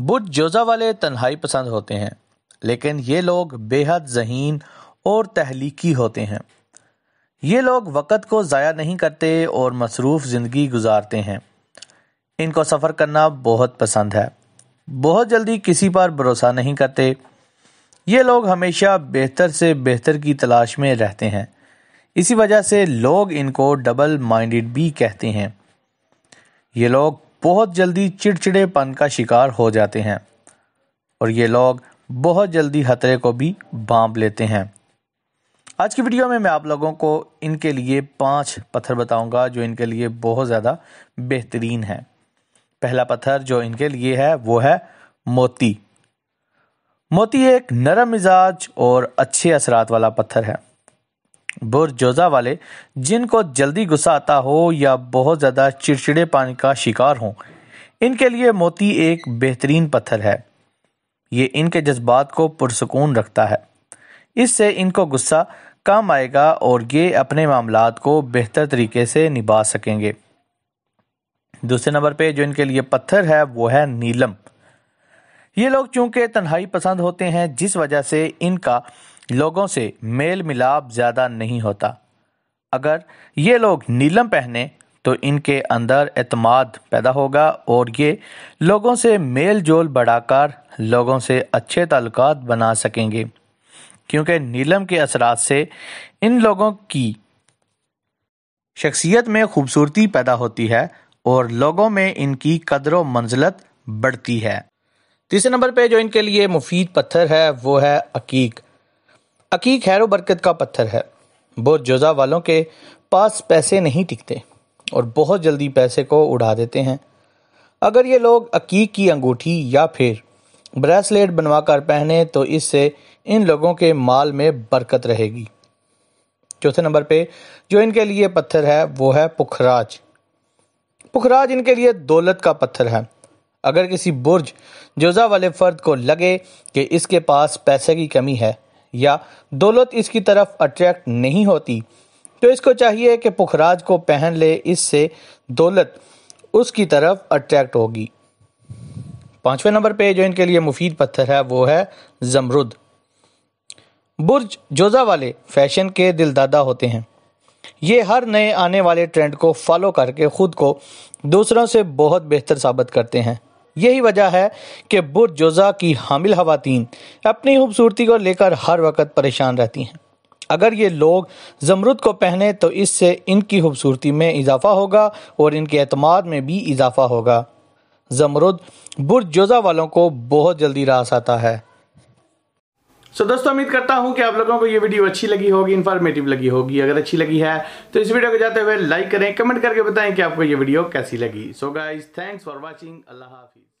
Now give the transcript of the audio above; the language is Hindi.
बुध जोजा वाले तन्हाई पसंद होते हैं लेकिन ये लोग बेहद जहीन और तहलीकी होते हैं ये लोग वक़्त को ज़ाया नहीं करते और मसरूफ़ ज़िंदगी गुजारते हैं इनको सफ़र करना बहुत पसंद है बहुत जल्दी किसी पर भरोसा नहीं करते ये लोग हमेशा बेहतर से बेहतर की तलाश में रहते हैं इसी वजह से लोग इनको डबल माइंडेड भी कहते हैं ये लोग बहुत जल्दी चिड़चिड़ेपन का शिकार हो जाते हैं और ये लोग बहुत जल्दी खतरे को भी बांप लेते हैं आज की वीडियो में मैं आप लोगों को इनके लिए पांच पत्थर बताऊंगा जो इनके लिए बहुत ज़्यादा बेहतरीन है पहला पत्थर जो इनके लिए है वो है मोती मोती एक नरम मिजाज और अच्छे असरात वाला पत्थर है बुरजोजा वाले जिनको जल्दी गुस्सा आता हो या बहुत ज़्यादा चिड़चिड़े पानी का शिकार हों इनके लिए मोती एक बेहतरीन पत्थर है ये इनके जज्बात को पुरसकून रखता है इससे इनको गुस्सा कम आएगा और ये अपने मामला को बेहतर तरीके से निभा सकेंगे दूसरे नंबर पे जो इनके लिए पत्थर है वो है नीलम ये लोग चूंकि तन्हाई पसंद होते हैं जिस वजह से इनका लोगों से मेल मिलाप ज़्यादा नहीं होता अगर ये लोग नीलम पहने तो इनके अंदर अतमाद पैदा होगा और ये लोगों से मेल जोल बढ़ाकर लोगों से अच्छे तल्लक बना सकेंगे क्योंकि नीलम के असरा से इन लोगों की शख्सियत में खूबसूरती पैदा होती है और लोगों में इनकी कदर व मंजिलत बढ़ती है तीसरे नंबर पे जो इनके लिए मुफीद पत्थर है वो है अकीक अकी खैर बरकत का पत्थर है बहुत जुजा वालों के पास पैसे नहीं टिकते और बहुत जल्दी पैसे को उड़ा देते हैं अगर ये लोग अकीक की अंगूठी या फिर ब्रेसलेट बनवा कर पहने तो इससे इन लोगों के माल में बरकत रहेगी चौथे नंबर पे जो इनके लिए पत्थर है वो है पुखराज पुखराज इनके लिए दौलत का पत्थर है अगर किसी बुर्ज जुजा वाले फ़र्द को लगे कि इसके पास पैसे की कमी है या दौलत इसकी तरफ अट्रैक्ट नहीं होती तो इसको चाहिए कि पुखराज को पहन ले इससे दौलत उसकी तरफ अट्रैक्ट होगी पांचवें नंबर पे जो इनके लिए मुफीद पत्थर है वो है जमरुद बुर्ज जोजा वाले फैशन के दिलदादा होते हैं ये हर नए आने वाले ट्रेंड को फॉलो करके ख़ुद को दूसरों से बहुत बेहतर साबित करते हैं यही वजह है कि बुरजुजा की हामिल खातन अपनी खूबसूरती को लेकर हर वक्त परेशान रहती हैं अगर ये लोग जमरुद को पहने तो इससे इनकी खूबसूरती में इजाफा होगा और इनके अतमाद में भी इजाफा होगा जमरुद बुरजुजा वालों को बहुत जल्दी रास आता है सो so, दोस्तों उम्मीद करता हूं कि आप लोगों को ये वीडियो अच्छी लगी होगी इन्फॉर्मेटिव लगी होगी अगर अच्छी लगी है तो इस वीडियो को जाते हुए लाइक करें कमेंट करके बताएं कि आपको ये वीडियो कैसी लगी so guys thanks for watching अल्लाह हाफिज़